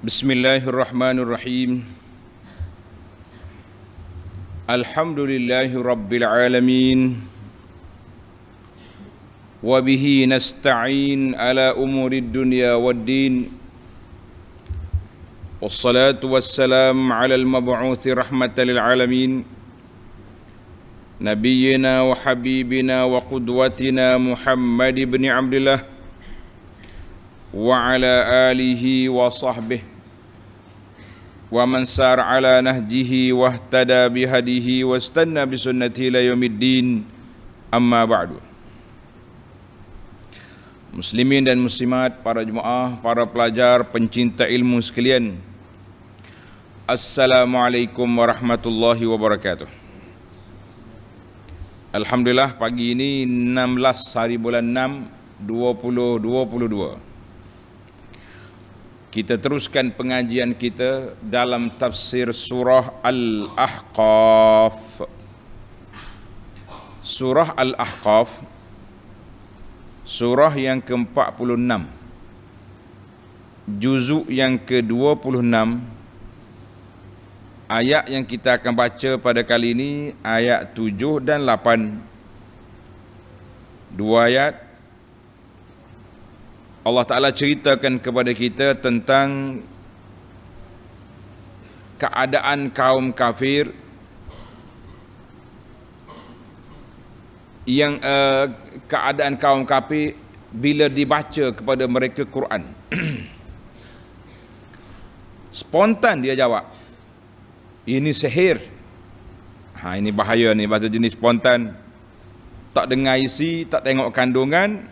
Bismillahirrahmanirrahim Alhamdulillahirrabbilalamin Wabihi nasta'in ala umurid dunya wad-din Wassalatu wassalam ala al-mab'uthi rahmatan lil'alamin Nabiyyina wa habibina wa qudwatina Muhammad ibn Abdillah وعلى آله وصحبه ومن سار على نهجه واهتدى بهديه واستنى بسنته إلى يوم الدين أما بعد Muslimin dan muslimat, para jemaah, para pelajar, pencinta ilmu sekalian Assalamualaikum warahmatullahi wabarakatuh Alhamdulillah pagi ini 16 hari bulan 6 2022 kita teruskan pengajian kita dalam tafsir surah Al-Ahqaf. Surah Al-Ahqaf surah yang ke-46. Juzuk yang ke-26 ayat yang kita akan baca pada kali ini ayat 7 dan 8. Dua ayat Allah Ta'ala ceritakan kepada kita tentang keadaan kaum kafir yang uh, keadaan kaum kafir bila dibaca kepada mereka Quran spontan dia jawab ini sehir ha ini bahaya ni bahasa jenis spontan tak dengar isi tak tengok kandungan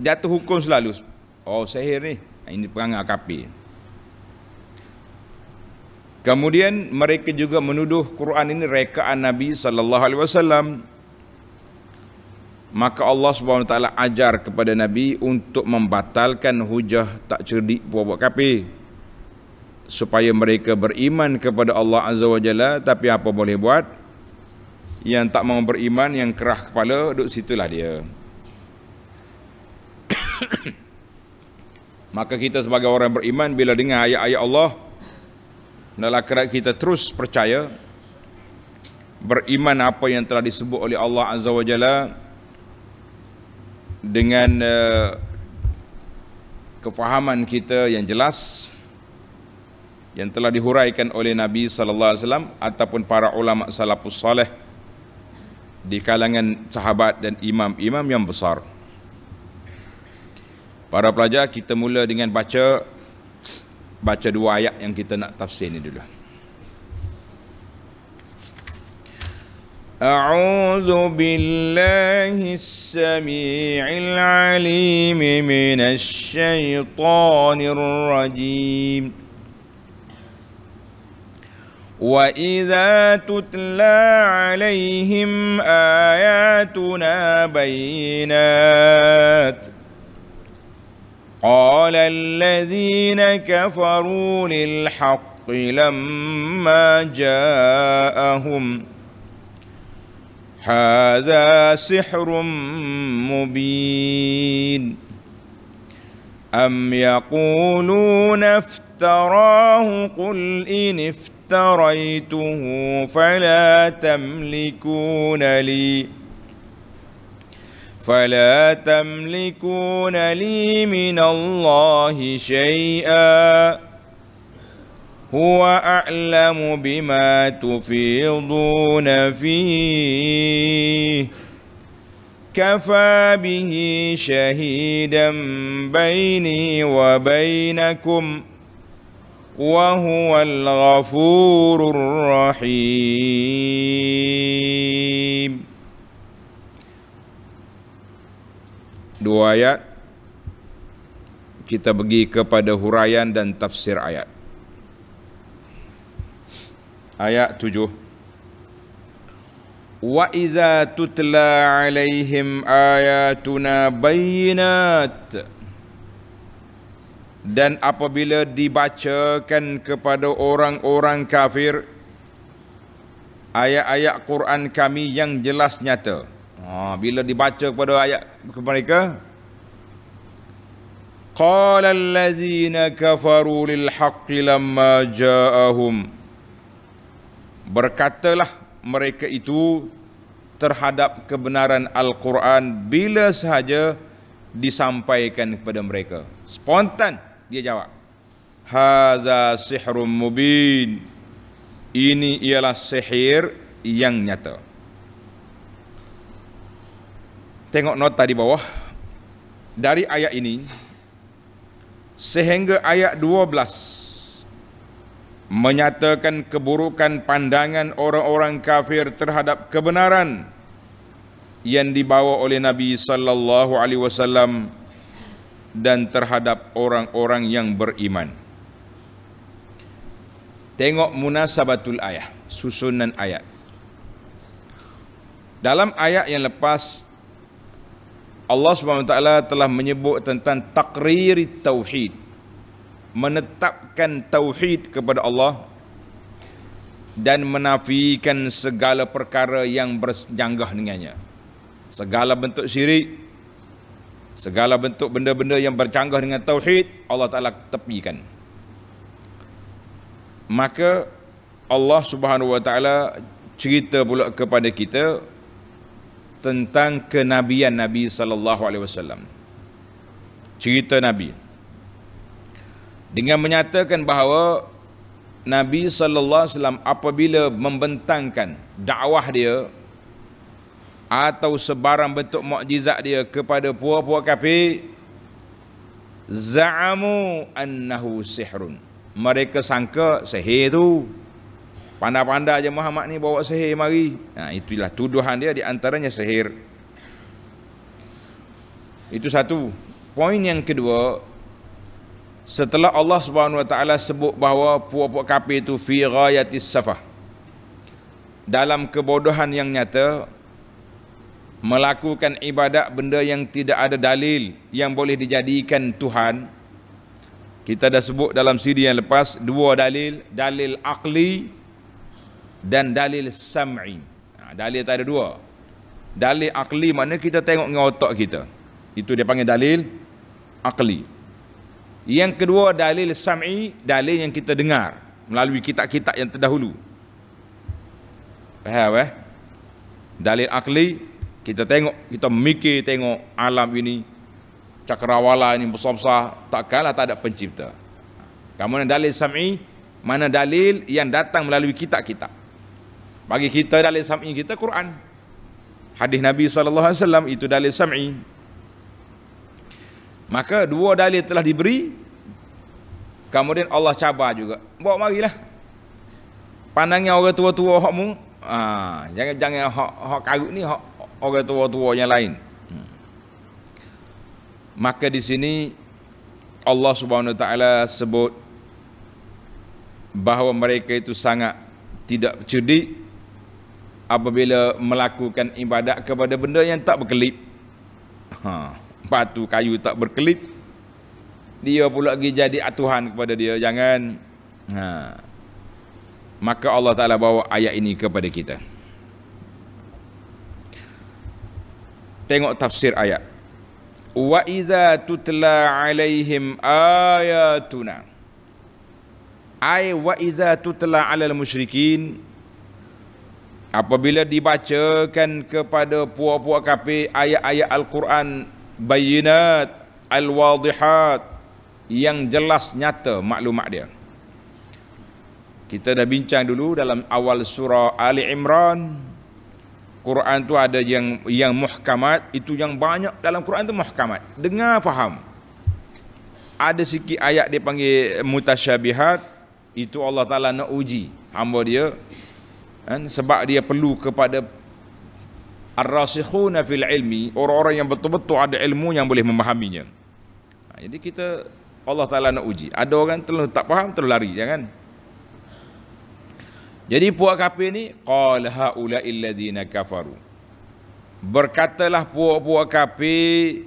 jatuh hukum selalu. Oh, sihir ni. Ah, ini perangai kapi. Kemudian mereka juga menuduh Quran ini rekaan Nabi sallallahu alaihi wasallam. Maka Allah Subhanahu wa taala ajar kepada Nabi untuk membatalkan hujah tak cerdik buat-buat kapi supaya mereka beriman kepada Allah Azza wa Jalla tapi apa boleh buat yang tak mau beriman yang kerah kepala duduk situlah dia Maka kita sebagai orang beriman bila dengar ayat-ayat Allah dalam akhirat kita terus percaya beriman apa yang telah disebut oleh Allah Azza wa Jalla dengan uh, kefahaman kita yang jelas yang telah dihuraikan oleh Nabi sallallahu alaihi wasallam ataupun para ulama salafus saleh di kalangan sahabat dan imam-imam yang besar. Para pelajar kita mula dengan baca baca dua ayat yang kita nak tafsir ni dulu. أعوذ بالله السميع العليم من الشيطان الرجيم وإذا تتلى عليهم آياتنا بينات ۖ قال الذين كفروا للحق لما جاءهم هذا سحر مبين أم يقولون افتراه قل إن افتريته فلا تملكون لي فلا تملكون لي من الله شيئا هو أعلم بما تفيضون فيه كفى به شهيدا بيني وبينكم وهو الغفور الرحيم dua ayat kita pergi kepada huraian dan tafsir ayat ayat tujuh wa iza tutla alaihim ayatuna bayinat dan apabila dibacakan kepada orang-orang kafir ayat-ayat Quran kami yang jelas nyata. Ha, bila dibaca kepada ayat kepada mereka qala allazina kafaru lil haqqi lamma ja'ahum berkatalah mereka itu terhadap kebenaran al-Quran bila sahaja disampaikan kepada mereka spontan dia jawab hadza sihrum mubin ini ialah sihir yang nyata tengok nota di bawah dari ayat ini sehingga ayat 12 menyatakan keburukan pandangan orang-orang kafir terhadap kebenaran yang dibawa oleh Nabi sallallahu alaihi wasallam dan terhadap orang-orang yang beriman. Tengok munasabatul ayat, susunan ayat. Dalam ayat yang lepas Allah swt telah menyebut tentang takrir tauhid menetapkan tauhid kepada Allah dan menafikan segala perkara yang bersenggah dengannya segala bentuk syirik segala bentuk benda-benda yang bercanggah dengan tauhid Allah Taala tepikan maka Allah Subhanahu Wa Taala cerita pula kepada kita tentang kenabian Nabi sallallahu alaihi wasallam. Cerita Nabi. Dengan menyatakan bahawa Nabi sallallahu alaihi wasallam apabila membentangkan dakwah dia atau sebarang bentuk mukjizat dia kepada puak-puak kafir za'amu annahu sihrun mereka sangka sihir itu pandai-pandai aja Muhammad ni bawa sihir mari. Nah, ha, itulah tuduhan dia di antaranya sihir. Itu satu. Poin yang kedua, setelah Allah Subhanahu Wa Taala sebut bahawa puak-puak kapi itu fi ghayatis safah. Dalam kebodohan yang nyata melakukan ibadat benda yang tidak ada dalil yang boleh dijadikan Tuhan kita dah sebut dalam siri yang lepas dua dalil dalil akli dan dalil sam'i. Ha, dalil tak ada dua. Dalil akli mana kita tengok dengan otak kita. Itu dia panggil dalil akli. Yang kedua dalil sam'i, dalil yang kita dengar melalui kitab-kitab yang terdahulu. Faham eh? Dalil akli, kita tengok, kita mikir tengok alam ini, cakrawala ini besar-besar, tak kalah tak ada pencipta. Kamu nak dalil sam'i, mana dalil yang datang melalui kitab-kitab. Bagi kita dalil sam'i kita Quran. Hadis Nabi sallallahu alaihi wasallam itu dalil sam'i. Maka dua dalil telah diberi. Kemudian Allah cabar juga. Bawa marilah. Pandangnya orang tua-tua hakmu, ha, ah, jangan jangan hak hak karut ni hak orang tua-tua yang lain. Hmm. Maka di sini Allah Subhanahu Wa Taala sebut bahawa mereka itu sangat tidak cerdik apabila melakukan ibadat kepada benda yang tak berkelip. Ha, batu kayu tak berkelip. Dia pula pergi jadi atuhan kepada dia. Jangan. Ha. Maka Allah Ta'ala bawa ayat ini kepada kita. Tengok tafsir ayat. Wa iza tutla alaihim ayatuna. Ay wa iza tutla alal musyrikin apabila dibacakan kepada puak-puak kafir ayat-ayat Al-Quran bayinat al-wadihat yang jelas nyata maklumat dia. Kita dah bincang dulu dalam awal surah Ali Imran. Quran tu ada yang yang muhkamat, itu yang banyak dalam Quran tu muhkamat. Dengar faham. Ada sikit ayat dia panggil mutasyabihat, itu Allah Taala nak uji hamba dia Kan? Sebab dia perlu kepada ar-rasikhuna fil ilmi, orang-orang yang betul-betul ada ilmu yang boleh memahaminya. Ha, jadi kita Allah Taala nak uji. Ada orang terlalu tak faham terlalu lari, jangan. Ya jadi puak kafir ni qala haula illadina kafaru. Berkatalah puak-puak kafir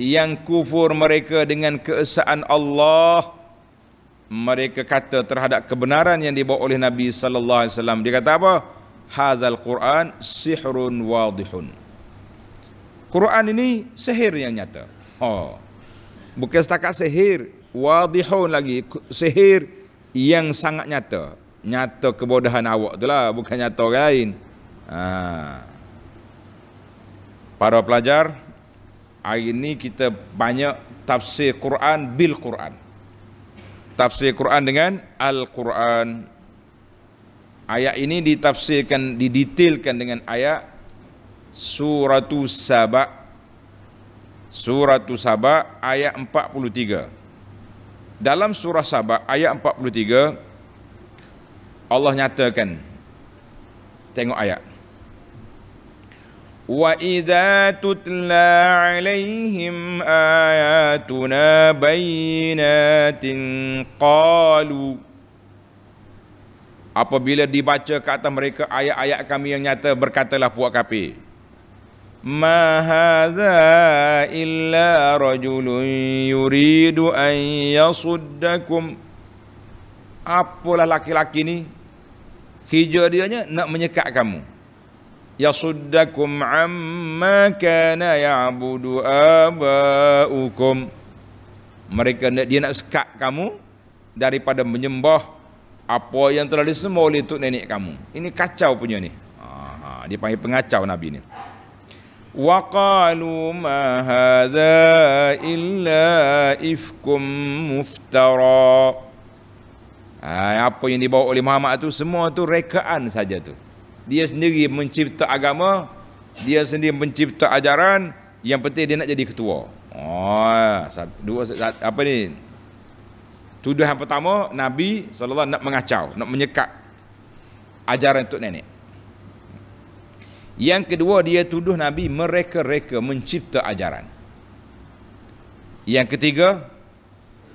yang kufur mereka dengan keesaan Allah mereka kata terhadap kebenaran yang dibawa oleh Nabi sallallahu alaihi wasallam. Dia kata apa? Hazal Quran sihrun wadihun. Quran ini sihir yang nyata. Oh. Bukan setakat sihir, wadihun lagi sihir yang sangat nyata. Nyata kebodohan awak itulah, bukan nyata orang lain. Ha. Para pelajar, hari ini kita banyak tafsir Quran bil Quran tafsir Quran dengan Al-Quran. Ayat ini ditafsirkan, didetailkan dengan ayat Suratu Sabak. Suratu Sabak ayat 43. Dalam surah Sabak ayat 43, Allah nyatakan, tengok ayat. وإذا تتلى عليهم آياتنا بينات قالوا Apabila dibaca ke atas mereka ayat-ayat kami yang nyata berkatalah puak kapi. Ma hadza illa rajulun yuridu an yasuddakum. Apalah laki-laki ni? Hijau dia nak menyekat kamu yasuddakum amma kana ya'budu aba'ukum mereka nak dia nak sekat kamu daripada menyembah apa yang telah disembah oleh tok nenek kamu ini kacau punya ni ha dia panggil pengacau nabi ni wa qalu ma hadza illa ifkum muftara ha, apa yang dibawa oleh Muhammad tu semua tu rekaan saja tu dia sendiri mencipta agama, dia sendiri mencipta ajaran, yang penting dia nak jadi ketua. Oh, dua, apa ni? Tuduhan pertama, Nabi SAW nak mengacau, nak menyekat ajaran untuk Nenek. Yang kedua, dia tuduh Nabi mereka-reka mencipta ajaran. Yang ketiga,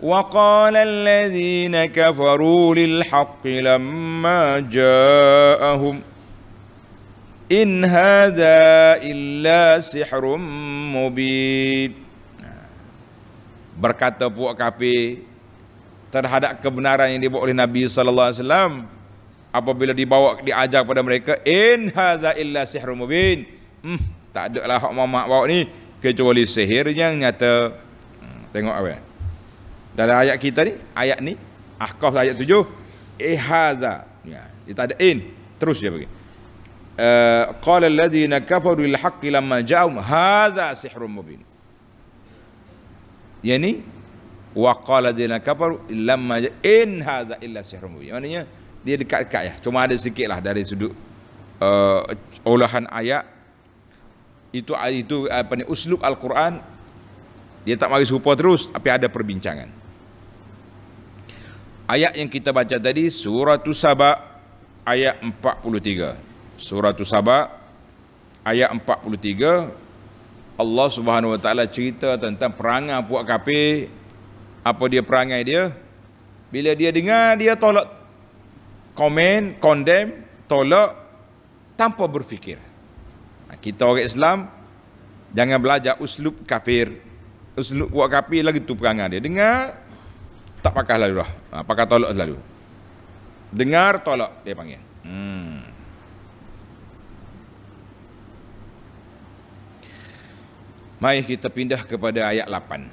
وَقَالَ الَّذِينَ كَفَرُوا لِلْحَقِّ لَمَّا جَاءَهُمْ in hadza illa sihrum mubin berkata puak kapi terhadap kebenaran yang dibawa oleh Nabi sallallahu alaihi wasallam apabila dibawa diajar kepada mereka in hadza illa sihrum mubin hmm, tak ada lah hak mamak bawa ni kecuali sihir yang nyata hmm, tengok apa dalam ayat kita ni ayat ni ahqaf ayat 7 ihaza ya dia tak ada in terus dia begini qala alladhina kafaru lil haqqi lamma ja'um hadza sihrun mubin yani wa qala alladhina kafaru lamma in hadza illa sihrun mubin maknanya dia dekat kaya. cuma ada sedikit lah dari sudut olahan ayat itu itu apa ni Usul al-Quran dia tak mahu serupa terus tapi ada perbincangan ayat yang kita baca tadi surah Saba ayat 43 surah Saba ayat 43 Allah Subhanahu Wa Taala cerita tentang perangai puak kafir apa dia perangai dia bila dia dengar dia tolak komen condemn, tolak tanpa berfikir ha, kita orang Islam jangan belajar uslub kafir uslub buat kafir lagi tu perangai dia dengar tak pakai lalu lah ha, pakai tolak lalu dengar tolak dia panggil hmm Mari kita pindah kepada ayat 8.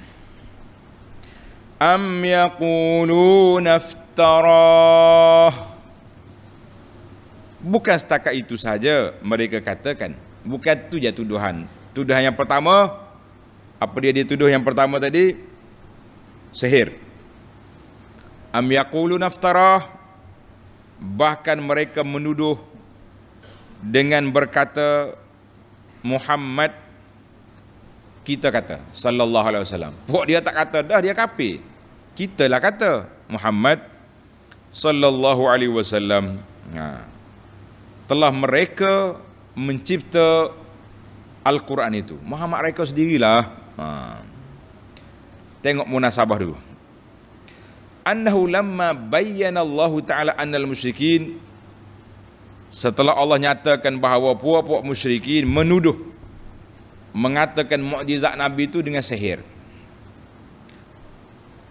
Am yaquluna iftara Bukan setakat itu saja mereka katakan. Bukan itu je tuduhan. Tuduhan yang pertama, apa dia dituduh yang pertama tadi? Sihir. Am yaquluna iftara Bahkan mereka menuduh dengan berkata Muhammad kita kata sallallahu alaihi wasallam buat dia tak kata dah dia kafir kita lah kata Muhammad sallallahu alaihi wasallam ha telah mereka mencipta al-Quran itu Muhammad mereka sendirilah ha tengok munasabah dulu annahu lamma bayyana Allah taala annal musyrikin setelah Allah nyatakan bahawa puak-puak musyrikin menuduh mengatakan mukjizat Nabi itu dengan sihir.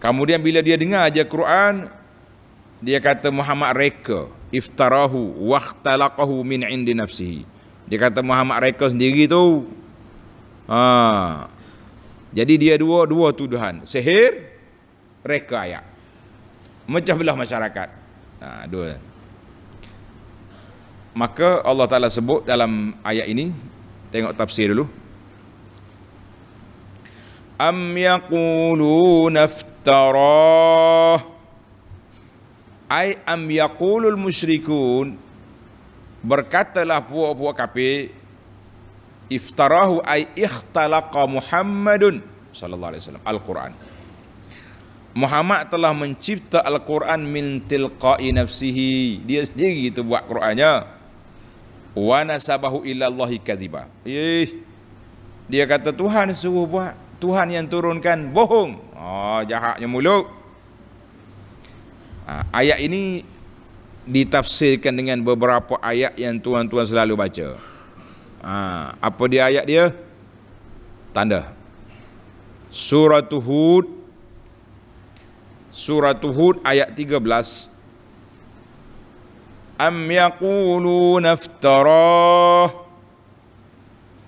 Kemudian bila dia dengar aja Quran, dia kata Muhammad reka iftarahu waqtalaqahu min indi nafsihi. Dia kata Muhammad reka sendiri tu. Ha. Jadi dia dua dua tuduhan, sihir reka ya. Mecah belah masyarakat. Ha, dua. Maka Allah Taala sebut dalam ayat ini, tengok tafsir dulu. أم يقولون افتراه أي أم يقول المشركون berkatalah puak-puak kapi iftarahu ay ikhtalaqa Muhammadun sallallahu alaihi wasallam al-Quran Muhammad telah mencipta al-Quran min tilqa'i nafsihi dia sendiri itu buat Qurannya wa nasabahu ila Allahi kadhiba dia kata Tuhan suruh buat Tuhan yang turunkan bohong. Oh, jahatnya mulut. Ah, ayat ini ditafsirkan dengan beberapa ayat yang tuan-tuan selalu baca. Ah, apa dia ayat dia? Tanda. Surah Hud Surah Hud ayat 13. Am yaqulu naftara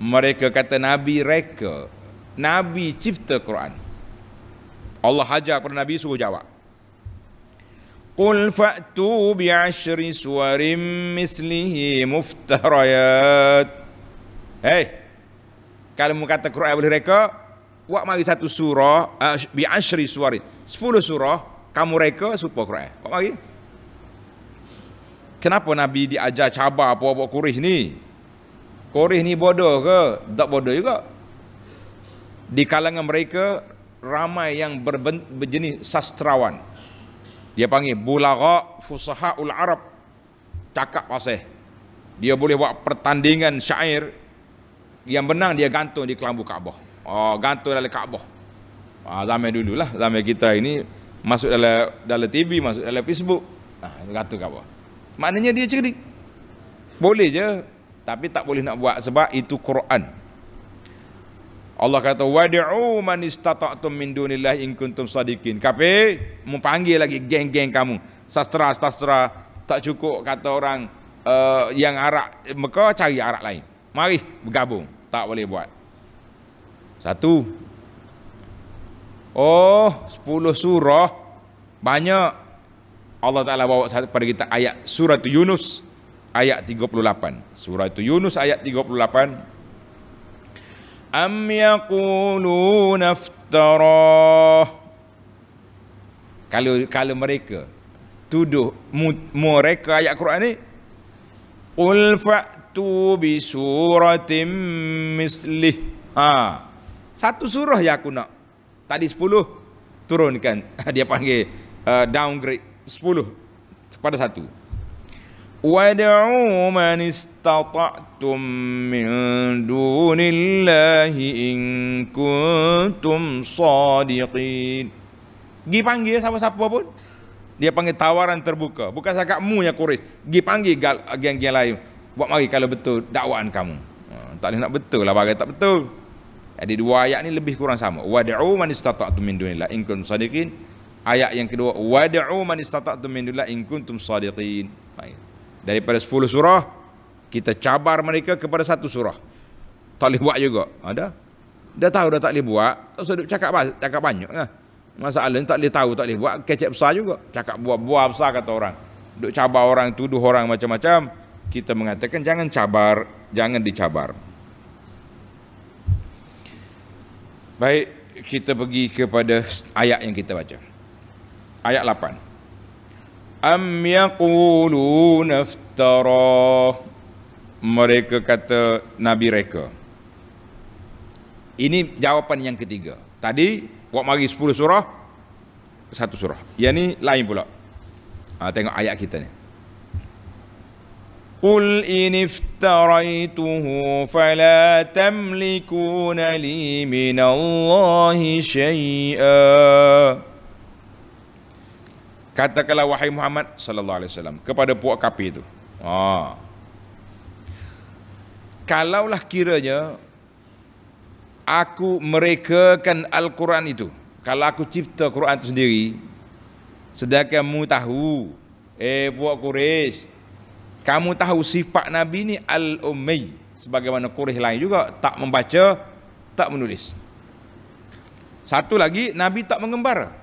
Mereka kata Nabi reka Nabi cipta Quran. Allah hajar kepada Nabi suruh jawab. Qul fa'tu bi'ashri suwarim mislihi muftarayat. Hei, kalau mau kata Quran boleh reka, wak mari satu surah, uh, bi'ashri suwarim. Sepuluh surah, kamu reka, supaya Quran. Buat mari. Kenapa Nabi diajar cabar apa-apa Quraish ni? Quraish ni bodoh ke? Tak bodoh juga di kalangan mereka ramai yang berben, berjenis sastrawan. Dia panggil bulagha fusahaul Arab. Cakap fasih. Dia boleh buat pertandingan syair yang menang dia gantung di kelambu Kaabah. Oh, gantung dalam Kaabah. Ah, zaman lah, zaman kita ini masuk dalam dalam TV, masuk dalam Facebook. Ah, gantung Kaabah. Maknanya dia cerdik. Boleh je, tapi tak boleh nak buat sebab itu Quran. Allah kata wad'u man istata'tum min dunillah in kuntum sadiqin. Kape memanggil lagi geng-geng kamu. Sastra-sastra tak cukup kata orang uh, yang arak, Mekah cari arak lain. Mari bergabung. Tak boleh buat. Satu. Oh, sepuluh surah banyak Allah Ta'ala bawa satu pada kita ayat surah Yunus ayat 38. Surah Yunus ayat 38. أم يقولون افترى kalau kalau mereka tuduh mu, mereka ayat Quran ni qul fa'tu bi suratim mislih ha satu surah yang aku nak tadi 10 turunkan dia panggil uh, downgrade 10 kepada satu وادعوا من استطعتم من دون الله إن كنتم صادقين Gi panggil siapa-siapa pun. Dia panggil tawaran terbuka. Bukan sekak mu yang kuris. Gi panggil gal, geng-geng lain. Buat mari kalau betul dakwaan kamu. Hmm, tak boleh nak betul lah bagai tak betul. Jadi dua ayat ni lebih kurang sama. Wada'u man istata'tu min dunillah in kuntum sadiqin. Ayat yang kedua. Wada'u man istata'tu min dunillah in kuntum sadiqin. Baik daripada 10 surah kita cabar mereka kepada satu surah tak boleh buat juga ada ha, dia tahu dah tak boleh buat tak usah cakap cakap banyak lah masalahnya tak boleh tahu tak boleh buat kecek besar juga cakap buah-buah besar kata orang duk cabar orang tuduh orang macam-macam kita mengatakan jangan cabar jangan dicabar baik kita pergi kepada ayat yang kita baca ayat 8 am yaquluna iftara mereka kata nabi mereka ini jawapan yang ketiga tadi buat mari 10 surah satu surah yang ni lain pula ha, tengok ayat kita ni قل إن افتريته فلا تملكون لي من الله شيئا katakanlah wahai Muhammad sallallahu alaihi wasallam kepada puak kapi itu. Ha. Oh. Kalaulah kiranya aku merekakan al-Quran itu, kalau aku cipta Quran itu sendiri, sedangkan kamu tahu eh puak Quraisy, kamu tahu sifat Nabi ini al-ummi sebagaimana Quraisy lain juga tak membaca, tak menulis. Satu lagi Nabi tak mengembara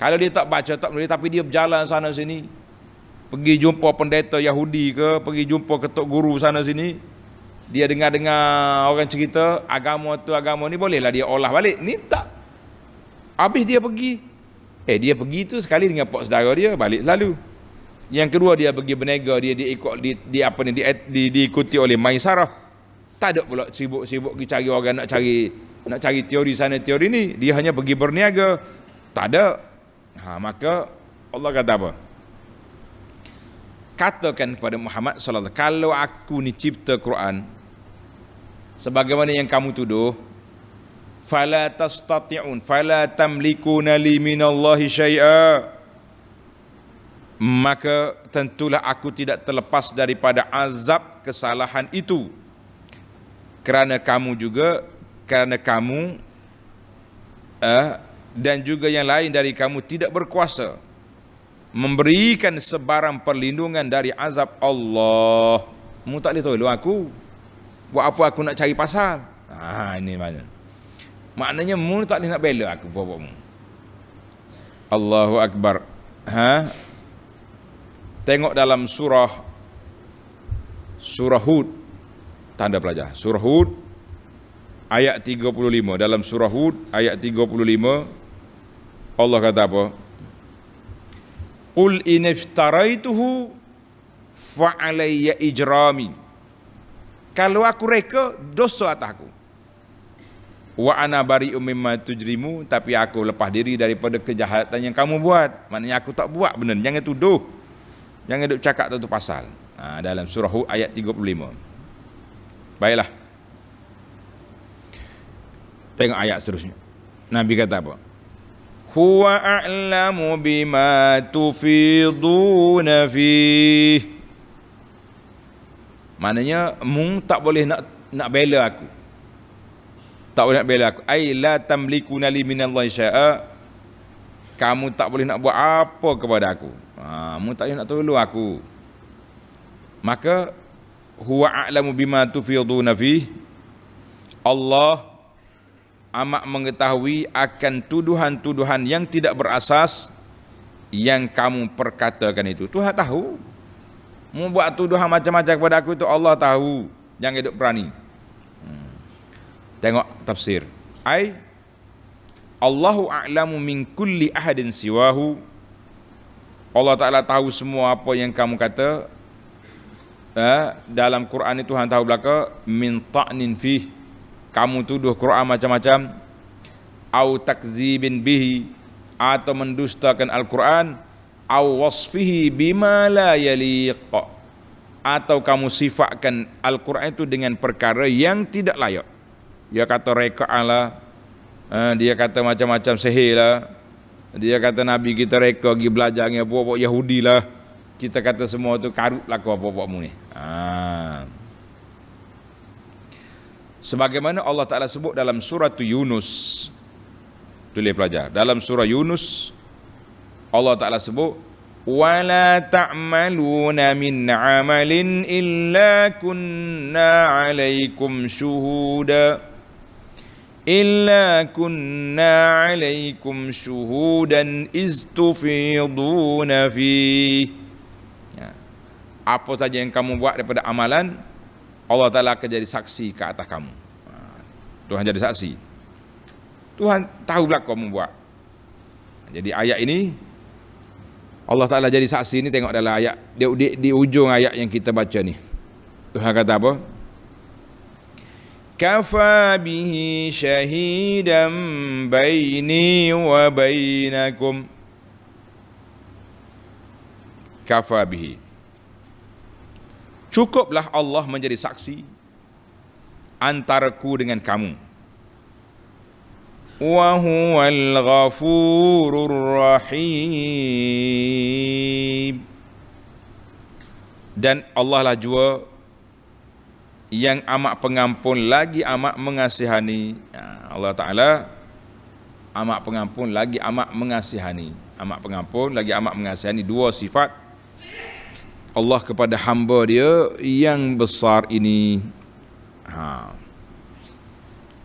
kalau dia tak baca tak boleh tapi dia berjalan sana sini. Pergi jumpa pendeta Yahudi ke, pergi jumpa ketuk guru sana sini. Dia dengar-dengar orang cerita agama tu agama ni bolehlah dia olah balik. Ni tak. Habis dia pergi. Eh dia pergi tu sekali dengan pak saudara dia balik selalu. Yang kedua dia pergi berniaga dia diikut di, di apa ni di, di, diikuti oleh Maisarah. Tak ada pula sibuk-sibuk pergi cari orang nak cari nak cari teori sana teori ni. Dia hanya pergi berniaga. Tak ada. Ha, maka Allah kata apa? Katakan kepada Muhammad sallallahu alaihi wasallam, kalau aku ni cipta Quran sebagaimana yang kamu tuduh, fala tastati'un fala tamlikuna li minallahi syai'a. Maka tentulah aku tidak terlepas daripada azab kesalahan itu. Kerana kamu juga kerana kamu eh uh, dan juga yang lain dari kamu tidak berkuasa memberikan sebarang perlindungan dari azab Allah. Mu tak lihat tolong aku. Buat apa aku nak cari pasal? Ah ha, ini mana? Maknanya mu tak boleh nak bela aku buat mu. Allahu akbar. Ha? Tengok dalam surah surah Hud tanda pelajar. Surah Hud ayat 35 dalam surah Hud ayat 35 Allah kata apa? Qul iniftaraituhu fa'alayya ijrami. Kalau aku reka, dosa aku. Wa ana bari'u mimma tujrimu, tapi aku lepas diri daripada kejahatan yang kamu buat. Maknanya aku tak buat benar. Jangan tuduh. Jangan duduk cakap tu, pasal. Ha, dalam surah Hud ayat 35. Baiklah. Tengok ayat seterusnya. Nabi kata apa? هو أعلم بما تفيضون فيه Maknanya mu tak boleh nak nak bela aku. Tak boleh nak bela aku. Ai la tamliku nali minallahi syaa. Kamu tak boleh nak buat apa kepada aku. Ha, mu tak boleh nak tolong aku. Maka huwa a'lamu bima tufiduna fi. Allah amat mengetahui akan tuduhan-tuduhan yang tidak berasas yang kamu perkatakan itu. Tuhan tahu. Membuat tuduhan macam-macam kepada aku itu Allah tahu. Jangan hidup berani. Hmm. Tengok tafsir. Ay, Allahu a'lamu min kulli ahadin siwahu. Allah Ta'ala tahu semua apa yang kamu kata. Eh, dalam Quran itu Tuhan tahu belaka. Min ta'nin fih kamu tuduh Quran macam-macam au takzibin bihi atau mendustakan Al-Quran au wasfihi bima la yaliq atau kamu sifatkan Al-Quran itu dengan perkara yang tidak layak dia kata reka'an lah eh, dia kata macam-macam sehir lah dia kata Nabi kita reka pergi belajar dengan puak-puak Yahudi lah kita kata semua tu karut lah kau puak-puakmu ni Haa. Ah. Sebagaimana Allah Ta'ala sebut dalam surah Yunus. Tulis pelajar. Dalam surah Yunus, Allah Ta'ala sebut, وَلَا تَعْمَلُونَ مِنْ عَمَلٍ إِلَّا كُنَّا عَلَيْكُمْ شُهُودًا إِلَّا كُنَّا عَلَيْكُمْ شُهُودًا إِذْ تُفِيضُونَ Apa saja yang kamu buat daripada amalan, Allah Ta'ala akan jadi saksi ke atas kamu. Ha, Tuhan jadi saksi. Tuhan tahu belakang kamu buat. Jadi ayat ini, Allah Ta'ala jadi saksi ini tengok dalam ayat, di, di, di ujung ayat yang kita baca ni. Tuhan kata apa? Kafa bihi syahidam baini wa bainakum. Kafa bihi cukuplah Allah menjadi saksi antaraku dengan kamu. Wa huwal ghafurur rahim. Dan Allah lah jua yang amat pengampun lagi amat mengasihani. Ya, Allah Ta'ala amat pengampun lagi amat mengasihani. Amat pengampun lagi amat mengasihani. Dua sifat Allah kepada hamba dia yang besar ini. Ha.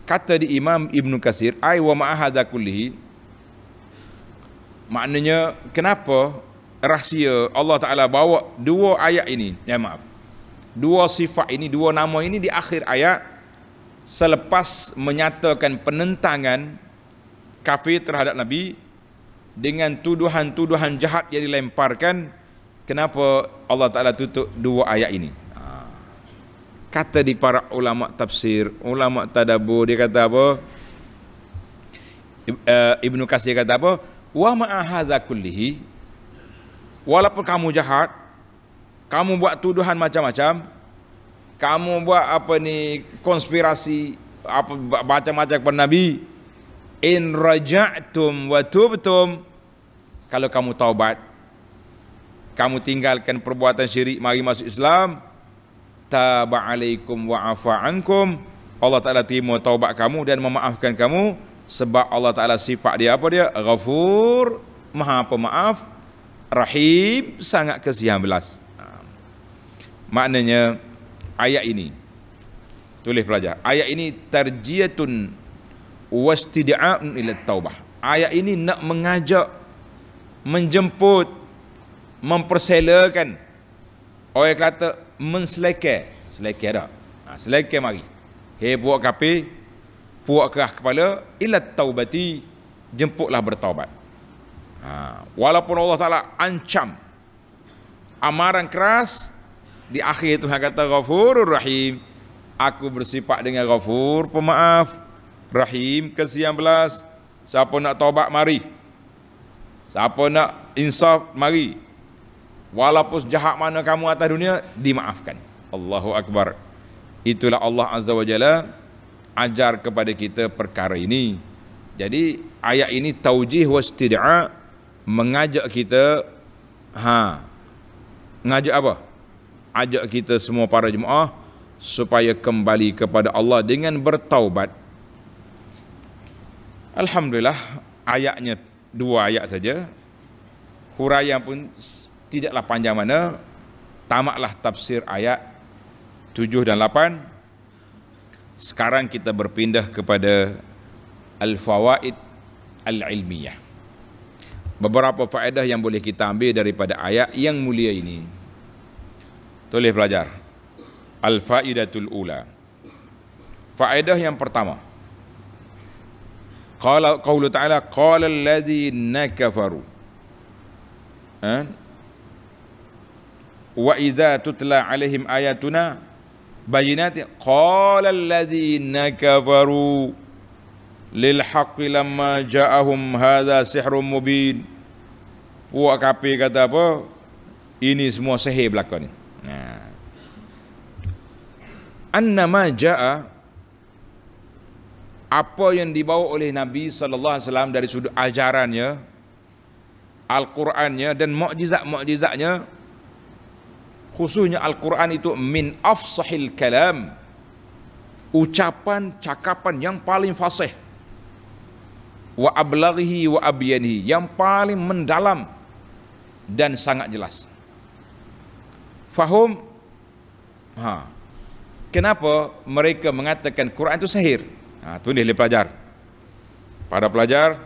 Kata di Imam Ibn Kasir, Ay wa ma'ahadha kullihi. Maknanya, kenapa rahsia Allah Ta'ala bawa dua ayat ini, ya maaf. Dua sifat ini, dua nama ini di akhir ayat, selepas menyatakan penentangan kafir terhadap Nabi, dengan tuduhan-tuduhan jahat yang dilemparkan, kenapa Allah Ta'ala tutup dua ayat ini ha. kata di para ulama tafsir ulama tadabur dia kata apa eh, Ibnu Kasir kata apa wa ma'ahaza walaupun kamu jahat kamu buat tuduhan macam-macam kamu buat apa ni konspirasi apa baca macam kepada Nabi in raja'tum wa tubtum kalau kamu taubat kamu tinggalkan perbuatan syirik mari masuk Islam taba alaikum wa afa ankum Allah Taala terima taubat kamu dan memaafkan kamu sebab Allah Taala sifat dia apa dia ghafur maha pemaaf rahim sangat kasihan belas maknanya ayat ini tulis pelajar ayat ini tarjiyatun wastida'un ila taubah ayat ini nak mengajak menjemput mempersilakan orang kata menseleke seleke dah ha, seleke mari he buat kape buat kerah kepala ila taubati jemputlah bertaubat ha, walaupun Allah Taala ancam amaran keras di akhir Tuhan kata ghafurur rahim aku bersifat dengan ghafur pemaaf rahim ke-19 siapa nak taubat mari siapa nak insaf mari Walaupun jahat mana kamu atas dunia, dimaafkan. Allahu Akbar. Itulah Allah Azza wa Jalla ajar kepada kita perkara ini. Jadi ayat ini taujih wa istid'a mengajak kita ha mengajak apa? Ajak kita semua para jemaah supaya kembali kepada Allah dengan bertaubat. Alhamdulillah ayatnya dua ayat saja. Huraian pun tidaklah panjang mana tamaklah tafsir ayat 7 dan 8 sekarang kita berpindah kepada al-fawaid al-ilmiyah beberapa faedah yang boleh kita ambil daripada ayat yang mulia ini boleh pelajar al-faidatul ula faedah yang pertama qala qaulu ta'ala qala alladhi nakafaru eh? wa idza tutla alaihim ayatuna bayyinati qala alladziina kafaru lil haqqi lamma ja'ahum hadza sihrun mubin wa kafir kata apa ini semua sihir belaka ni ha. annama ja'a apa yang dibawa oleh Nabi sallallahu alaihi wasallam dari sudut ajarannya Al-Qur'annya dan mukjizat-mukjizatnya khususnya Al-Quran itu min afsahil kalam ucapan cakapan yang paling fasih wa ablaghihi wa abyanihi yang paling mendalam dan sangat jelas Faham? ha kenapa mereka mengatakan Quran itu sihir ha tu ni pelajar pada pelajar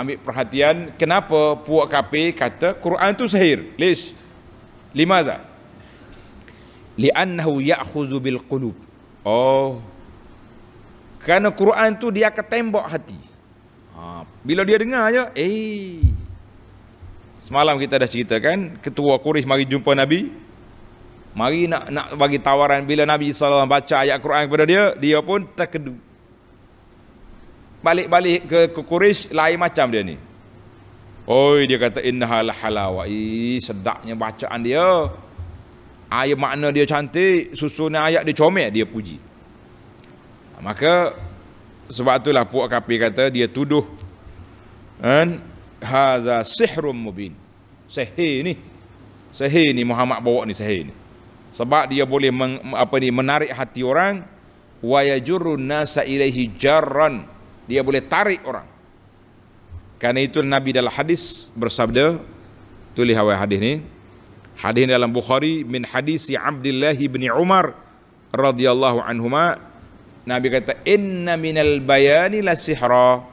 ambil perhatian kenapa puak kafir kata Quran itu sihir please Limadha? Li'annahu ya'khuzu bil qulub. Oh. Kerana Quran tu dia akan tembok hati. Ha, bila dia dengar je, eh. Semalam kita dah cerita kan, ketua Quraisy mari jumpa Nabi. Mari nak nak bagi tawaran bila Nabi SAW baca ayat Quran kepada dia, dia pun terkedu. Balik-balik ke, ke Quraisy lain macam dia ni. Oi dia kata innahal halawa. Ih sedaknya bacaan dia. Ayat makna dia cantik, susunnya ayat dia comel, dia puji. Maka sebab itulah Puak Kapi kata dia tuduh kan haza sihrum mubin. sehe ni. sehe ni Muhammad bawa ni sehe ni. Sebab dia boleh meng, apa ni menarik hati orang wa yajurru nasa ilaihi jarran. Dia boleh tarik orang. Karena itu Nabi dalam hadis bersabda, tulis awal hadis ni. Hadis dalam Bukhari min hadis si Abdullah bin Umar radhiyallahu anhuma Nabi kata inna minal bayani la sihra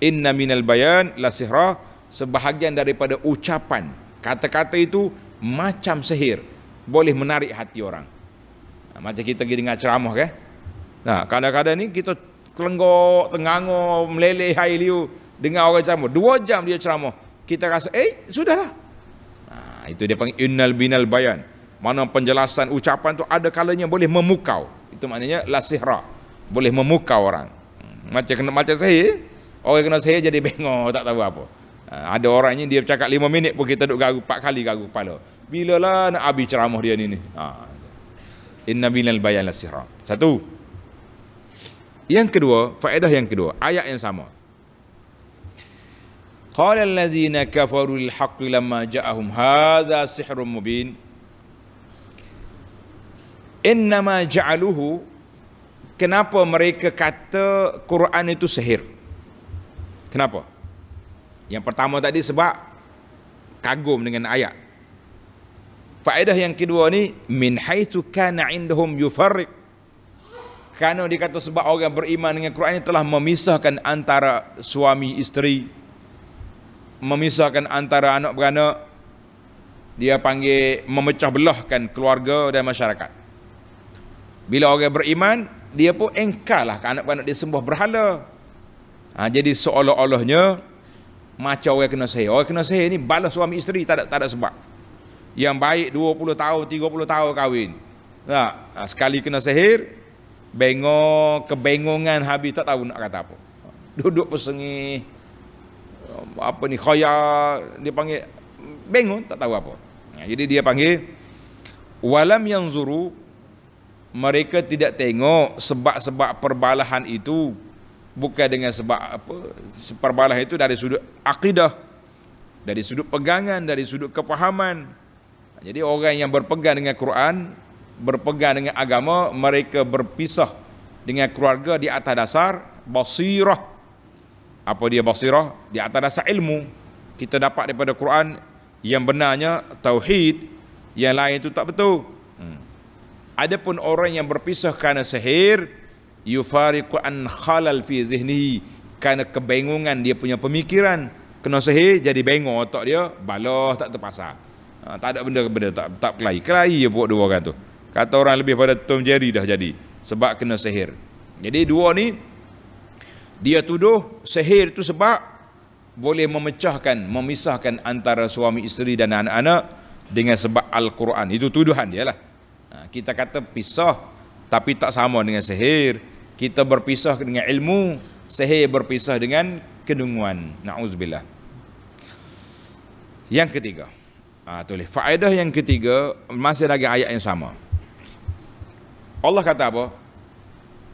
inna minal bayan la sihra sebahagian daripada ucapan kata-kata itu macam sihir boleh menarik hati orang ha, macam kita pergi dengar ceramah ke eh? nah kadang-kadang ni kita kelenggok tengangu meleleh hai liu dengar orang ceramah. Dua jam dia ceramah. Kita rasa, eh, sudahlah. Nah, ha, itu dia panggil innal binal bayan. Mana penjelasan ucapan tu ada kalanya boleh memukau. Itu maknanya lasihra. Boleh memukau orang. Hmm, macam kena macam saya, orang kena saya jadi bengong, tak tahu apa. Nah, ha, ada orang ni dia cakap lima minit pun kita duduk garu, empat kali garu kepala. lah nak habis ceramah dia ni ni. Nah, ha, Inna binal bayan lasihra. Satu. Yang kedua, faedah yang kedua, ayat yang sama qala allazina kafaru lil haqqi lamma ja'ahum hadha sihrun mubin innama ja'aluhu kenapa mereka kata Quran itu sihir kenapa yang pertama tadi sebab kagum dengan ayat faedah yang kedua ni min haitsu kana indahum yufarriq kerana dia kata sebab orang beriman dengan Quran ini telah memisahkan antara suami isteri memisahkan antara anak beranak dia panggil memecah belahkan keluarga dan masyarakat bila orang beriman dia pun engkar lah anak-anak dia sembuh berhala ha, jadi seolah-olahnya macam orang kena sehir orang kena sehir ni balas suami isteri tak ada, tak ada sebab yang baik 20 tahun 30 tahun kahwin tak? Ha, ha, sekali kena sehir bengong kebengongan habis tak tahu nak kata apa duduk pesengih apa ni khayal dia panggil bengong tak tahu apa ya, jadi dia panggil walam yang zuru mereka tidak tengok sebab-sebab perbalahan itu bukan dengan sebab apa perbalahan itu dari sudut akidah dari sudut pegangan dari sudut kepahaman jadi orang yang berpegang dengan Quran berpegang dengan agama mereka berpisah dengan keluarga di atas dasar basirah apa dia basirah di atas dasar ilmu kita dapat daripada Quran yang benarnya tauhid yang lain itu tak betul hmm. pun orang yang berpisah kerana sehir, yufariqu an khalal fi zihnihi kerana kebengungan dia punya pemikiran kena sehir jadi bengong otak dia baloh tak terpasar ha, tak ada benda benda tak tak kelahi kelahi je buat dua orang tu kata orang lebih pada Tom Jerry dah jadi sebab kena sehir jadi dua ni dia tuduh sihir itu sebab boleh memecahkan, memisahkan antara suami isteri dan anak-anak dengan sebab Al-Quran. Itu tuduhan dia lah. Ha, kita kata pisah tapi tak sama dengan sihir. Kita berpisah dengan ilmu, sihir berpisah dengan kedunguan. Na'udzubillah. Yang ketiga. Ha, tulis. Faedah yang ketiga masih lagi ayat yang sama. Allah kata apa?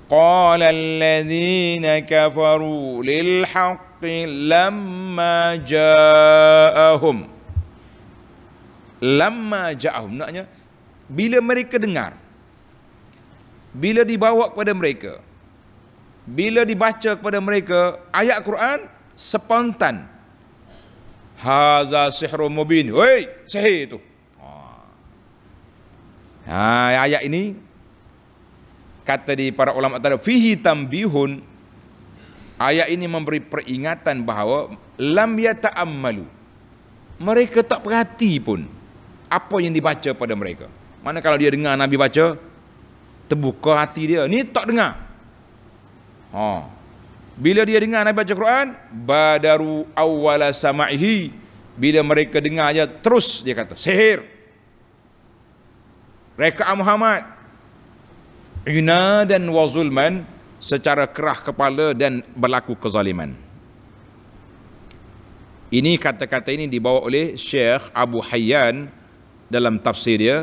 قال الذين كفروا للحق لما جاءهم لما جاءهم maknanya bila mereka dengar bila dibawa kepada mereka bila dibaca kepada mereka ayat Quran spontan haza sihru mubin hey sihir itu ha. ha ayat ini kata di para ulama tadi fihi tambihun ayat ini memberi peringatan bahawa lam yataammalu mereka tak perhati pun apa yang dibaca pada mereka mana kalau dia dengar nabi baca terbuka hati dia ni tak dengar ha bila dia dengar nabi baca Quran badaru awwala sama'ihi bila mereka dengar aja terus dia kata sihir Reka Muhammad ina dan wazulman secara kerah kepala dan berlaku kezaliman. Ini kata-kata ini dibawa oleh Syekh Abu Hayyan dalam tafsir dia.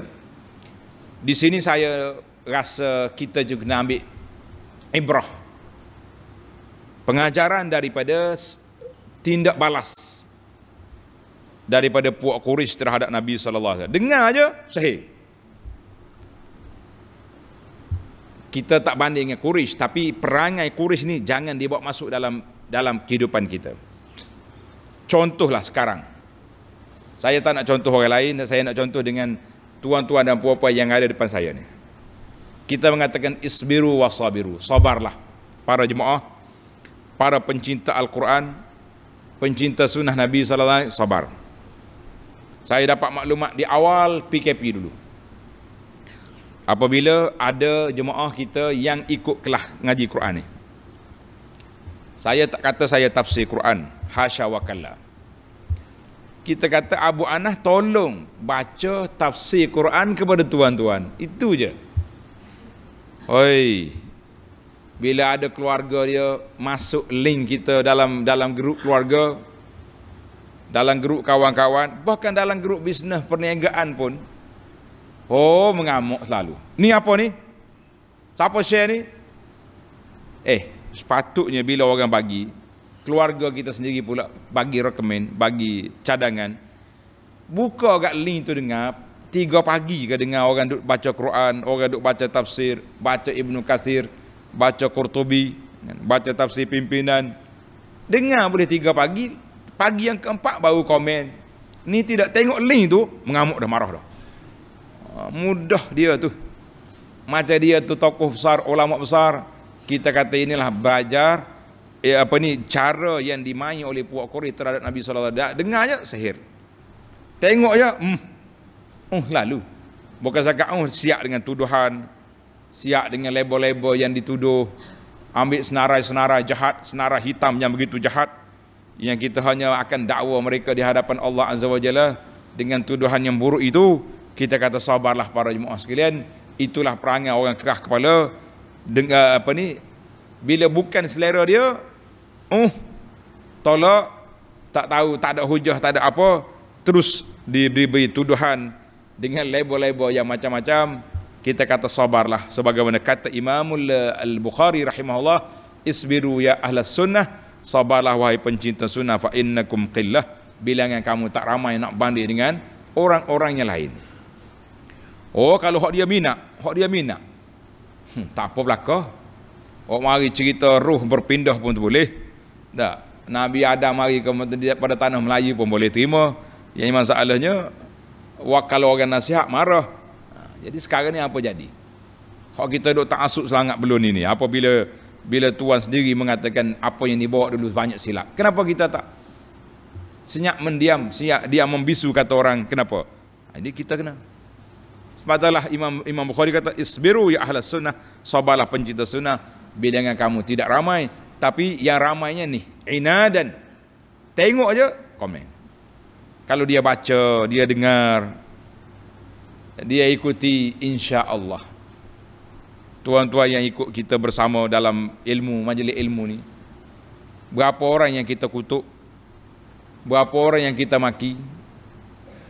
Di sini saya rasa kita juga nak ambil ibrah. Pengajaran daripada tindak balas daripada puak kuris terhadap Nabi sallallahu alaihi wasallam. Dengar aja sahih. kita tak banding dengan Quraisy tapi perangai Quraisy ni jangan dibawa masuk dalam dalam kehidupan kita. Contohlah sekarang. Saya tak nak contoh orang lain, saya nak contoh dengan tuan-tuan dan puan-puan yang ada depan saya ni. Kita mengatakan isbiru wasabiru, sabarlah para jemaah, para pencinta Al-Quran, pencinta sunnah Nabi sallallahu alaihi wasallam sabar. Saya dapat maklumat di awal PKP dulu apabila ada jemaah kita yang ikut kelah ngaji Quran ni. Saya tak kata saya tafsir Quran, hasya wakalla. Kita kata Abu Anah tolong baca tafsir Quran kepada tuan-tuan. Itu je. Hoi. Bila ada keluarga dia masuk link kita dalam dalam grup keluarga, dalam grup kawan-kawan, bahkan dalam grup bisnes perniagaan pun, Oh mengamuk selalu. Ni apa ni? Siapa share ni? Eh, sepatutnya bila orang bagi, keluarga kita sendiri pula bagi rekomen, bagi cadangan. Buka kat link tu dengar, tiga pagi ke dengar orang duk baca Quran, orang duk baca tafsir, baca Ibnu Kasir, baca Qurtubi, baca tafsir pimpinan. Dengar boleh tiga pagi, pagi yang keempat baru komen. Ni tidak tengok link tu, mengamuk dah marah dah. Ah, mudah dia tu macam dia tu tokoh besar ulama besar kita kata inilah belajar eh, apa ni cara yang dimain oleh puak kori terhadap Nabi saw. dengar je sihir tengok je hmm oh lalu bukan sangat oh siap dengan tuduhan siap dengan label-label yang dituduh ambil senarai-senarai jahat senarai hitam yang begitu jahat yang kita hanya akan dakwa mereka di hadapan Allah azza wajalla dengan tuduhan yang buruk itu kita kata sabarlah para jemaah sekalian itulah perangai orang keras kepala Dengar eh, apa ni bila bukan selera dia uh tolak tak tahu tak ada hujah tak ada apa terus diberi tuduhan dengan label-label yang macam-macam kita kata sabarlah sebagaimana kata Imamul eh, Al-Bukhari rahimahullah isbiru ya ahlas sunnah sabarlah wahai pencinta sunnah fa innakum qillah bilangan kamu tak ramai nak banding dengan orang-orang yang lain Oh kalau hak dia minat, hak dia minat. Hmm, tak apa belaka. Hak oh, mari cerita ruh berpindah pun boleh. Tak. Nabi Adam mari ke pada tanah Melayu pun boleh terima. Yang masalahnya wakal orang nasihat marah. Ha, jadi sekarang ni apa jadi? Hak kita duk tak asuk selangat belum ini. Apabila bila tuan sendiri mengatakan apa yang dibawa dulu banyak silap. Kenapa kita tak senyap mendiam, senyap dia membisu kata orang. Kenapa? Ha, ini kita kena sebab itulah Imam Imam Bukhari kata isbiru ya ahlas sunnah, sabarlah pencinta sunnah bilangan kamu tidak ramai tapi yang ramainya ni inadan. Tengok aja komen. Kalau dia baca, dia dengar, dia ikuti insya-Allah. Tuan-tuan yang ikut kita bersama dalam ilmu majlis ilmu ni. Berapa orang yang kita kutuk? Berapa orang yang kita maki?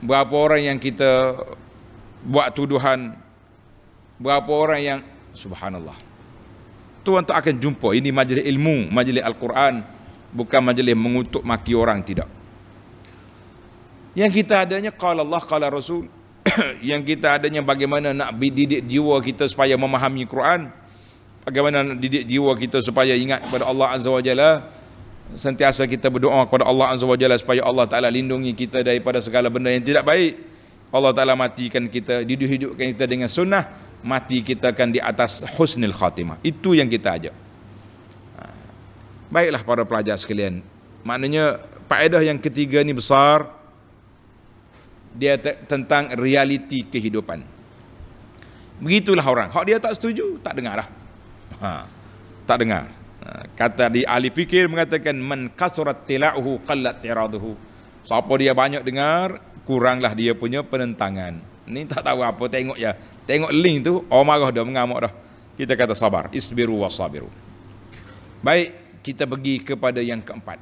Berapa orang yang kita buat tuduhan berapa orang yang subhanallah tuan tak akan jumpa ini majlis ilmu majlis al-Quran bukan majlis mengutuk maki orang tidak yang kita adanya qala Allah qala Rasul yang kita adanya bagaimana nak didik jiwa kita supaya memahami Quran bagaimana nak didik jiwa kita supaya ingat kepada Allah azza wajalla sentiasa kita berdoa kepada Allah azza wajalla supaya Allah taala lindungi kita daripada segala benda yang tidak baik Allah Ta'ala matikan kita, dihidupkan kita dengan sunnah, mati kita akan di atas husnil khatimah. Itu yang kita ajak. Ha. Baiklah para pelajar sekalian. Maknanya, paedah yang ketiga ni besar, dia tentang realiti kehidupan. Begitulah orang. Kalau dia tak setuju, tak dengar lah. Ha, tak dengar. Ha. Kata di ahli fikir mengatakan, men kasurat tila'uhu qallat tiraduhu. Siapa dia banyak dengar, kuranglah dia punya penentangan. Ni tak tahu apa tengok ya. Tengok link tu, oh marah dah mengamuk dah. Kita kata sabar, isbiru wasabiru. Baik, kita pergi kepada yang keempat.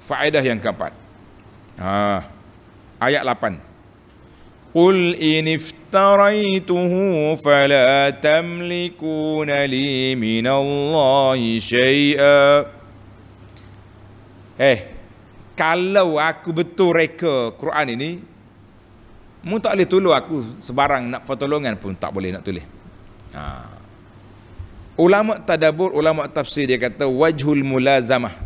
Faedah yang keempat. Ha. Ayat 8. Qul iniftaraituhu fala tamlikuna li minallahi syai'a. Eh, kalau aku betul reka Quran ini, mu tak boleh tolong aku sebarang nak pertolongan pun tak boleh nak tulis. Ha. Ulama tadabur, ulama tafsir dia kata wajhul mulazamah.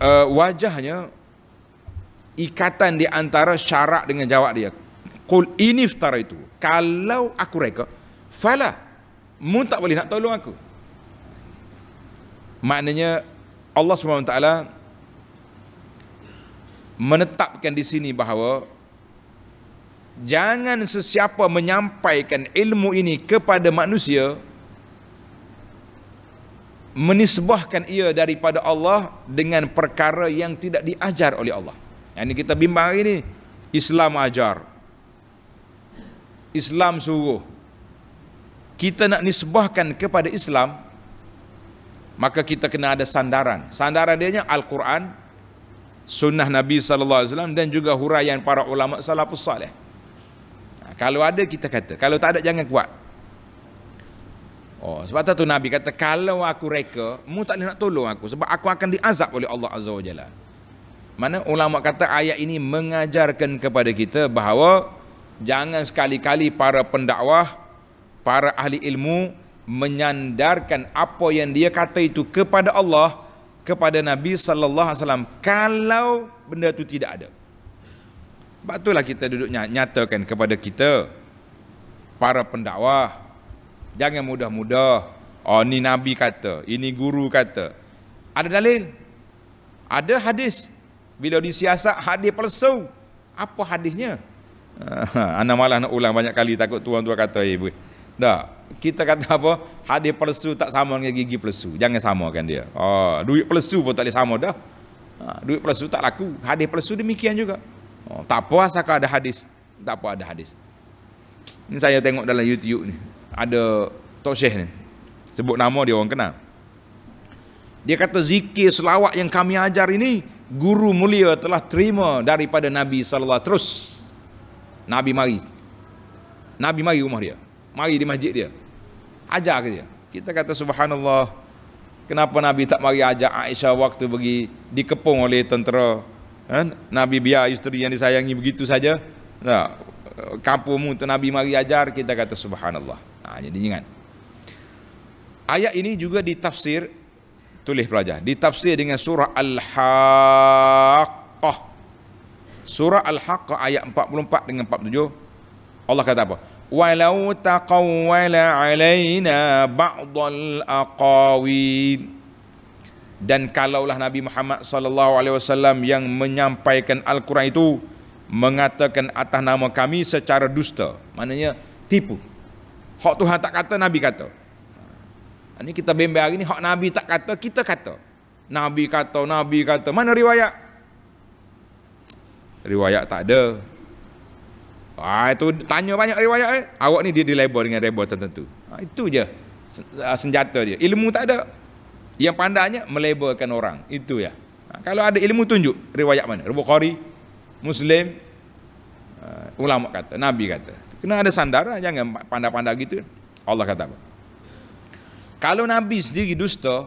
Uh, wajahnya ikatan di antara syarat dengan jawab dia. Qul ini iftara itu. Kalau aku reka, fala. Mu tak boleh nak tolong aku. Maknanya Allah SWT menetapkan di sini bahawa jangan sesiapa menyampaikan ilmu ini kepada manusia menisbahkan ia daripada Allah dengan perkara yang tidak diajar oleh Allah. Yang ini kita bimbang hari ini, Islam ajar. Islam suruh. Kita nak nisbahkan kepada Islam, maka kita kena ada sandaran. Sandaran dia dianya Al-Quran, sunnah Nabi sallallahu alaihi wasallam dan juga huraian para ulama salafus saleh. Ha, kalau ada kita kata, kalau tak ada jangan kuat. Oh, sebab tu Nabi kata kalau aku reka, mu tak boleh nak tolong aku sebab aku akan diazab oleh Allah Azza Wajalla. Mana ulama kata ayat ini mengajarkan kepada kita bahawa jangan sekali-kali para pendakwah, para ahli ilmu menyandarkan apa yang dia kata itu kepada Allah kepada Nabi sallallahu alaihi wasallam kalau benda itu tidak ada. Sebab itulah kita duduk nyatakan kepada kita para pendakwah jangan mudah-mudah oh ni nabi kata, ini guru kata. Ada dalil? Ada hadis. Bila disiasat hadis palsu. Apa hadisnya? Ana malah nak ulang banyak kali takut tuan-tuan kata, ibu. Eh, hey, dah kita kata apa hadis palsu tak sama dengan gigi palsu jangan samakan dia oh duit palsu pun tak boleh sama dah ha, duit palsu tak laku hadis palsu demikian juga oh, tak apa asalkan ada hadis tak apa ada hadis ini saya tengok dalam YouTube ni ada tok syekh ni sebut nama dia orang kenal dia kata zikir selawat yang kami ajar ini guru mulia telah terima daripada Nabi sallallahu alaihi wasallam terus Nabi mari Nabi mari rumah dia mari di masjid dia. Ajar ke dia. Kita kata subhanallah. Kenapa Nabi tak mari ajar Aisyah waktu pergi dikepung oleh tentera? Kan? Nabi biar isteri yang disayangi begitu saja. Nah, kampungmu tu Nabi mari ajar, kita kata subhanallah. Nah, jadi ingat. Ayat ini juga ditafsir tulis pelajar. Ditafsir dengan surah Al-Haqqah. Surah Al-Haqqah ayat 44 dengan 47. Allah kata apa? walau taqawwala alaina ba'dal aqawin dan kalaulah Nabi Muhammad sallallahu alaihi wasallam yang menyampaikan al-Quran itu mengatakan atas nama kami secara dusta maknanya tipu hak Tuhan tak kata Nabi kata ha, ini kita bimbang hari ini, hak Nabi tak kata, kita kata. Nabi kata, Nabi kata. Mana riwayat? Riwayat tak ada. Ah itu tanya banyak riwayat eh. Awak ni dia dilabel dengan label tertentu. Ah, itu je ah, senjata dia. Ilmu tak ada. Yang pandainya melabelkan orang. Itu ya. Ah, kalau ada ilmu tunjuk riwayat mana? Bukhari, Muslim, uh, ulama kata, nabi kata. Kena ada sandaran ah, jangan pandai-pandai gitu. Allah kata apa? Kalau nabi sendiri dusta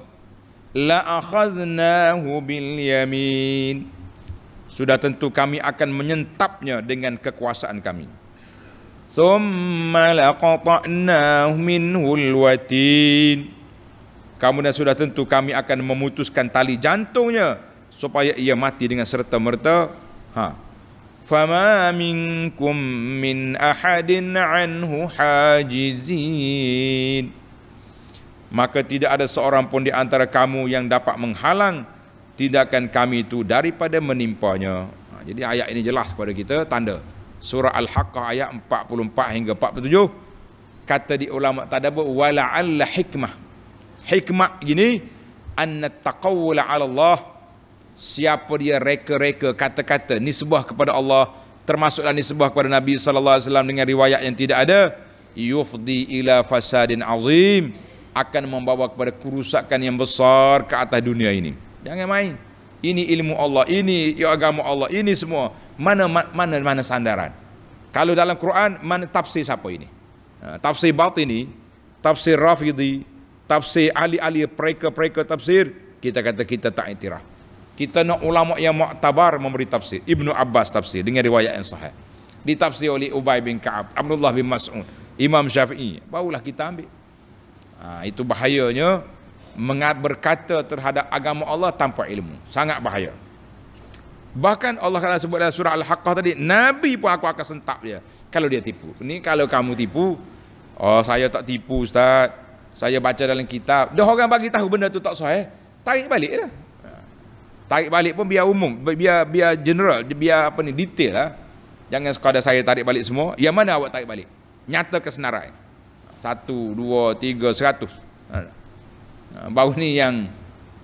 la akhadnahu bil yamin sudah tentu kami akan menyentapnya dengan kekuasaan kami. Summa laqata'na minhul watin. Kamu dan sudah tentu kami akan memutuskan tali jantungnya supaya ia mati dengan serta merta. Ha. Fama minkum min ahadin anhu hajizin. Maka tidak ada seorang pun di antara kamu yang dapat menghalang tindakan kami itu daripada menimpanya. Ha, jadi ayat ini jelas kepada kita tanda. Surah Al-Haqqah ayat 44 hingga 47 kata di ulama tadabbur wala alla hikmah. Hikmah gini an taqawwul ala Allah siapa dia reka-reka kata-kata nisbah kepada Allah termasuklah nisbah kepada Nabi sallallahu alaihi wasallam dengan riwayat yang tidak ada yufdi ila fasadin azim akan membawa kepada kerusakan yang besar ke atas dunia ini. Jangan main. Ini ilmu Allah, ini agama Allah, ini semua. Mana mana mana sandaran. Kalau dalam Quran, mana tafsir siapa ini? Ha, tafsir batin ini, tafsir rafidi, tafsir ahli-ahli mereka-mereka tafsir, kita kata kita tak intirah. Kita nak ulama yang maktabar memberi tafsir. Ibnu Abbas tafsir dengan riwayat yang sahih. Ditafsir oleh Ubay bin Ka'ab, Abdullah bin Mas'ud, Imam Syafi'i. Barulah kita ambil. Ha, itu bahayanya, mengat berkata terhadap agama Allah tanpa ilmu. Sangat bahaya. Bahkan Allah kata sebut dalam surah Al-Haqqah tadi, Nabi pun aku akan sentap dia. Kalau dia tipu. Ini kalau kamu tipu, oh saya tak tipu Ustaz. Saya baca dalam kitab. Dah orang bagi tahu benda tu tak sahih. Tarik balik lah. Tarik balik pun biar umum. Biar biar general. Biar apa ni, detail lah. Jangan sekadar saya tarik balik semua. Yang mana awak tarik balik? Nyata kesenarai. Satu, dua, tiga, seratus. Ha. Ah, baru ni yang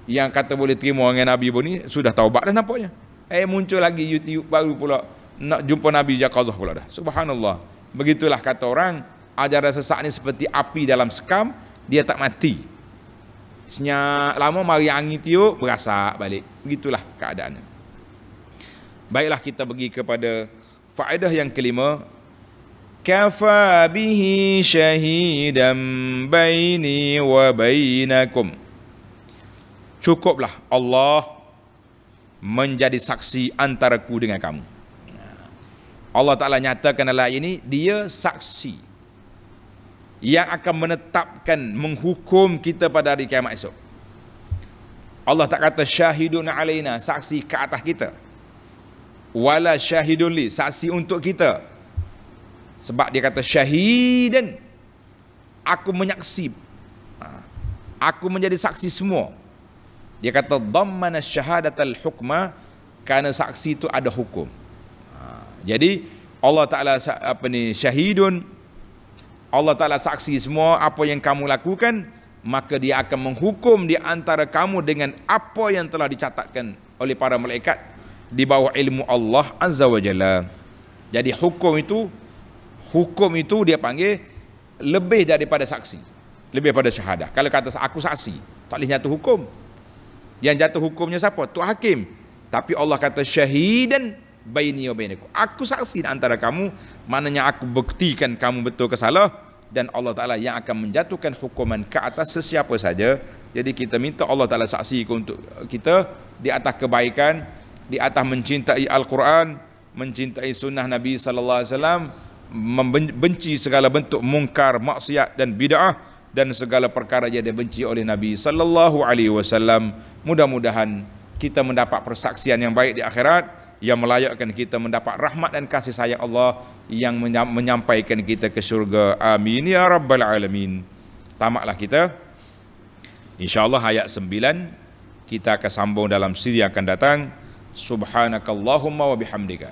yang kata boleh terima dengan Nabi pun ni sudah taubat dah nampaknya eh muncul lagi YouTube baru pula nak jumpa Nabi Jakazah pula dah subhanallah begitulah kata orang ajaran sesak ni seperti api dalam sekam dia tak mati senyap lama mari angin tiup berasak balik begitulah keadaannya baiklah kita pergi kepada faedah yang kelima كفى به شهيدا بيني وبينكم Cukuplah Allah menjadi saksi antaraku dengan kamu. Allah Ta'ala nyatakan dalam ayat ini, dia saksi yang akan menetapkan, menghukum kita pada hari kiamat esok. Allah tak kata syahidun alaina, saksi ke atas kita. Wala syahidun li, saksi untuk kita. Sebab dia kata syahidan aku menyaksi. Ha. Aku menjadi saksi semua. Dia kata dhammana syahadatal hukma kerana saksi itu ada hukum. Ha. Jadi Allah Taala apa ni syahidun Allah Taala saksi semua apa yang kamu lakukan maka dia akan menghukum di antara kamu dengan apa yang telah dicatatkan oleh para malaikat di bawah ilmu Allah Azza wa Jalla. Jadi hukum itu hukum itu dia panggil lebih daripada saksi lebih daripada syahadah kalau kata aku saksi tak boleh jatuh hukum yang jatuh hukumnya siapa tu hakim tapi Allah kata syahidan baini wa bainakum aku saksi antara kamu mananya aku buktikan kamu betul ke salah dan Allah Taala yang akan menjatuhkan hukuman ke atas sesiapa saja jadi kita minta Allah Taala saksi untuk kita di atas kebaikan di atas mencintai al-Quran mencintai sunnah Nabi sallallahu alaihi wasallam membenci segala bentuk mungkar, maksiat dan bid'ah dan segala perkara yang dibenci oleh Nabi sallallahu alaihi wasallam. Mudah-mudahan kita mendapat persaksian yang baik di akhirat yang melayakkan kita mendapat rahmat dan kasih sayang Allah yang menyampaikan kita ke syurga. Amin ya rabbal alamin. Tamatlah kita. insyaallah ayat 9 kita akan sambung dalam siri yang akan datang. Subhanakallahumma wa bihamdika.